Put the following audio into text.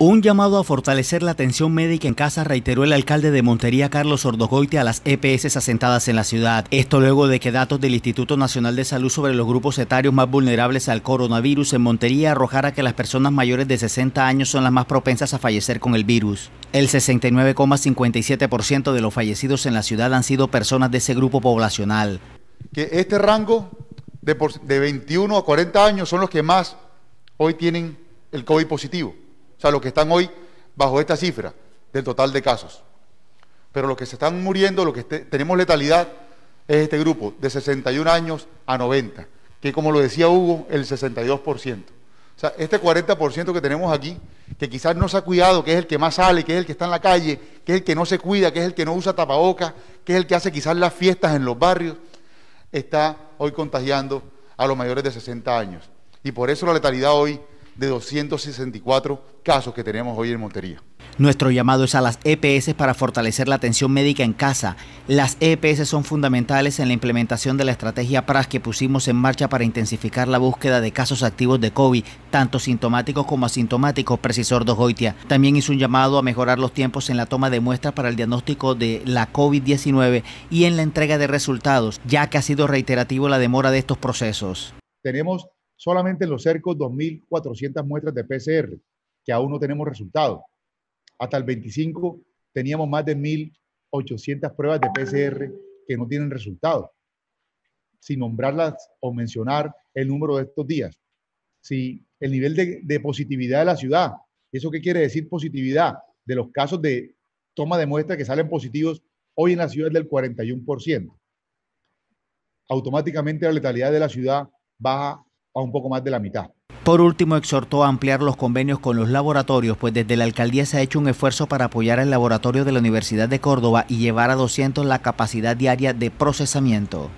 Un llamado a fortalecer la atención médica en casa reiteró el alcalde de Montería Carlos Ordogoite a las EPS asentadas en la ciudad. Esto luego de que datos del Instituto Nacional de Salud sobre los grupos etarios más vulnerables al coronavirus en Montería arrojara que las personas mayores de 60 años son las más propensas a fallecer con el virus. El 69,57% de los fallecidos en la ciudad han sido personas de ese grupo poblacional. Que este rango de, de 21 a 40 años son los que más hoy tienen el COVID positivo. O sea, los que están hoy bajo esta cifra del total de casos. Pero los que se están muriendo, los que tenemos letalidad, es este grupo de 61 años a 90, que como lo decía Hugo, el 62%. O sea, este 40% que tenemos aquí, que quizás no se ha cuidado, que es el que más sale, que es el que está en la calle, que es el que no se cuida, que es el que no usa tapabocas, que es el que hace quizás las fiestas en los barrios, está hoy contagiando a los mayores de 60 años. Y por eso la letalidad hoy de 264 casos que tenemos hoy en Montería. Nuestro llamado es a las EPS para fortalecer la atención médica en casa. Las EPS son fundamentales en la implementación de la estrategia PRAS que pusimos en marcha para intensificar la búsqueda de casos activos de COVID, tanto sintomáticos como asintomáticos, precisó Dojoitia. También hizo un llamado a mejorar los tiempos en la toma de muestras para el diagnóstico de la COVID-19 y en la entrega de resultados, ya que ha sido reiterativo la demora de estos procesos. Tenemos solamente en los cercos 2.400 muestras de PCR, que aún no tenemos resultados. Hasta el 25 teníamos más de 1.800 pruebas de PCR que no tienen resultados. sin nombrarlas o mencionar el número de estos días. Si el nivel de, positividad de la ciudad, ¿eso qué quiere decir positividad? De los casos de toma de muestras que salen positivos, hoy en la ciudad es del 41%. Automáticamente la letalidad de la ciudad baja a un poco más de la mitad. Por último, exhortó a ampliar los convenios con los laboratorios, pues desde la alcaldía se ha hecho un esfuerzo para apoyar al laboratorio de la Universidad de Córdoba y llevar a 200 la capacidad diaria de procesamiento.